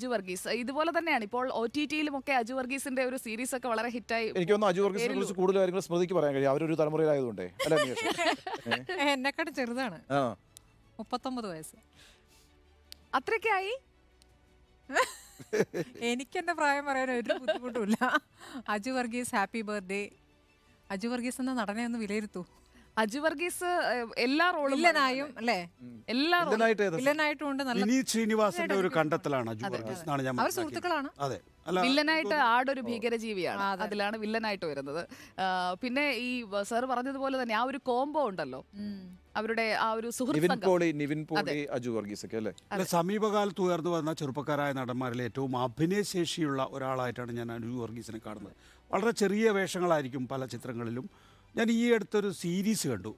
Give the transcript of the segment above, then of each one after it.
അജു വർഗീസ് ഇതുപോലെ തന്നെയാണ് ഇപ്പോൾ ഒ ടി ടിയിലും ഒക്കെ അജു വർഗീസിന്റെ ഒരു സീരീസ് ഒക്കെ വളരെ ഹിറ്റായി എനിക്ക് അജു വർഗീസിനെ കുറിച്ച് കൂടുതൽ കാര്യങ്ങൾ സ്മൃതിക്ക് പറയാൻ കഴിയും അവരൊരു തലമുറയിലായതുകൊണ്ടേ എന്നെക്കാട്ട് ചെറുതാണ് മുപ്പത്തൊമ്പത് വയസ്സ് അത്രയ്ക്കായി എനിക്കെന്റെ പ്രായം പറയാൻ ഒരു ബുദ്ധിമുട്ടുമില്ല അജു വർഗീസ് ഹാപ്പി ബർത്ത്ഡേ അജു വർഗീസ് എന്ന നടനെ ഒന്ന് വിലയിരുത്തൂ അജു വർഗീസ് എല്ലാ റോളും അല്ലേ എല്ലാ വില്ലനായിട്ടുമുണ്ട് വിനീത് ശ്രീനിവാസന്റെ ഒരു കണ്ടെത്തലാണ് അജു വർഗീസ് എന്നാണ് ഞാൻ അവർ സുഹൃത്തുക്കളാണ് അതെ വില്ലനായിട്ട് ആടൊരു ഭീകരജീവിയാണ് അതിലാണ് വില്ലനായിട്ട് വരുന്നത് പിന്നെ ഈ സർ പറഞ്ഞതുപോലെ തന്നെ ആ ഒരു കോംബോ ഉണ്ടല്ലോ അവരുടെ ആ ഒരു സുഹൃത്ത് സമീപകാലത്ത് ഉയർന്നു വന്ന ചെറുപ്പക്കാരായ നടന്മാരിൽ ഏറ്റവും അഭിനയശേഷിയുള്ള ഒരാളായിട്ടാണ് ഞാൻ അജു വർഗീസിനെ കാണുന്നത് വളരെ ചെറിയ വേഷങ്ങളായിരിക്കും പല ചിത്രങ്ങളിലും ഞാൻ ഈ അടുത്തൊരു സീരീസ് കണ്ടു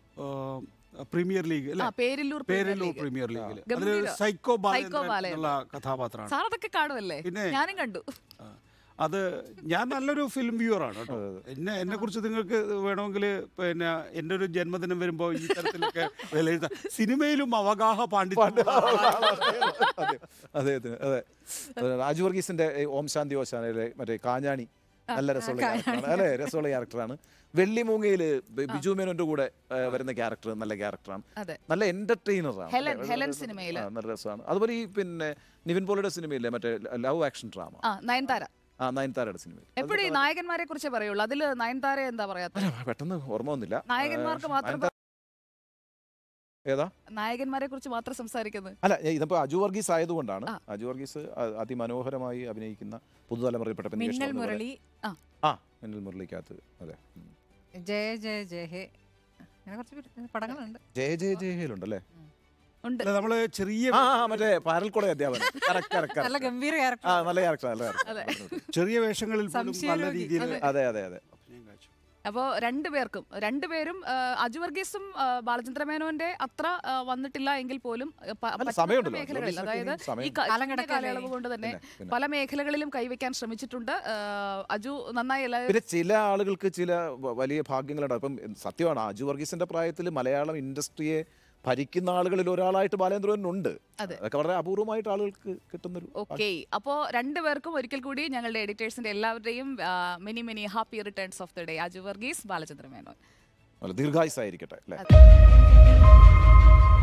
പ്രീമിയർ ലീഗ് പേരില്ലൂർ പ്രീമിയർ ലീഗിൽ അതിൽ സൈക്കോ ബാലുള്ള കഥാപാത്രമാണ് കാണുമല്ലേ പിന്നെ ഞാനും കണ്ടു അത് ഞാൻ നല്ലൊരു ഫിലിം വ്യൂവർ ആണ് കേട്ടോ എന്നെ എന്നെ കുറിച്ച് നിങ്ങൾക്ക് വേണമെങ്കിൽ പിന്നെ എൻ്റെ ഒരു ജന്മദിനം വരുമ്പോൾ ഈ തരത്തിലൊക്കെ വിലയിരുത്താം സിനിമയിലും അവഗാഹ പാണ്ഡി അദ്ദേഹത്തിന് അതെ രാജു വർഗീസിന്റെ ഓം ശാന്തി ഓശാനയിലെ മറ്റേ കാഞ്ഞാണി നല്ല രസമുള്ള ക്യാരക്ടറാണ് അല്ലേ രസമുള്ള ക്യാരക്ടറാണ് വെള്ളിമൂങ്ങയിൽ ബിജു മേനോന്റെ കൂടെ വരുന്ന ക്യാരക്ടർ നല്ല ക്യാരക്ടറാണ് നല്ല എന്റർടൈനറാണ് സിനിമയിൽ നല്ല രസമാണ് അതുപോലെ ഈ പിന്നെ നിവിൻ പോളിയുടെ സിനിമയിലെ മറ്റേ ലവ് ആക്ഷൻ ഡ്രാമ നയൻതാര ആ സിനിമയിൽ എപ്പോഴും നായകന്മാരെ കുറിച്ച് പറയുള്ളൂ അതിൽ നയൻതാര എന്താ പറയാ പെട്ടെന്ന് ഓർമ്മ ഒന്നുമില്ല നായകന്മാർക്ക് മാത്രം നായകന്മാരെ കുറിച്ച് മാത്രം സംസാരിക്കുന്നത് അല്ല ഇതിപ്പോ അജു വർഗീസ് ആയതുകൊണ്ടാണ് അജു വർഗീസ് അതിമനോഹരമായി അഭിനയിക്കുന്ന പുതുതലമുറയിൽപ്പെട്ട മിന്നൽ മുരളി ആ മിന്നൽ മുരളിക്കകത്ത് അതെ ജയ ജയ ജയ ജയ ജയ ചെറിയ ചെറിയ വേഷങ്ങളിൽ പോലും നല്ല രീതിയിൽ അതെ അതെ അതെ അപ്പോൾ രണ്ടുപേർക്കും രണ്ടുപേരും അജു വർഗീസും ബാലചന്ദ്ര മേനോന്റെ അത്ര വന്നിട്ടില്ല എങ്കിൽ പോലും മേഖലകളിൽ അതായത് ഈ കാലയളവ് കൊണ്ട് തന്നെ പല മേഖലകളിലും കൈവയ്ക്കാൻ ശ്രമിച്ചിട്ടുണ്ട് അജു നന്നായി പിന്നെ ചില ആളുകൾക്ക് ചില വലിയ ഭാഗ്യങ്ങളുണ്ടാവും ഇപ്പം സത്യമാണ് അജു വർഗീസിന്റെ പ്രായത്തിൽ മലയാളം ഇൻഡസ്ട്രിയെ ഭരിക്കുന്ന ആളുകളിൽ ഒരാളായിട്ട് ബാലേന്ദ്രനുണ്ട് അതൊക്കെ വളരെ അപൂർവമായിട്ട് ആളുകൾക്ക് കിട്ടുന്നൊരു ഓക്കെ അപ്പോൾ രണ്ടുപേർക്കും ഒരിക്കൽ കൂടി ഞങ്ങളുടെ എഡിറ്റേഴ്സിന്റെ എല്ലാവരുടെയും many many happy returns of the day Aju Varghese Balachandra Menon ദീർഘായുസായിരിക്കട്ടെ അല്ലേ